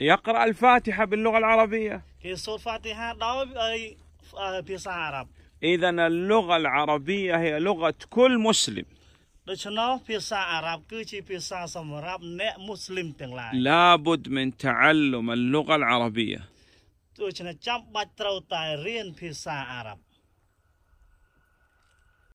يقرأ الفاتحة باللغة العربية إذا اللغة العربية هي لغة كل مسلم لابد من تعلم اللغة العربية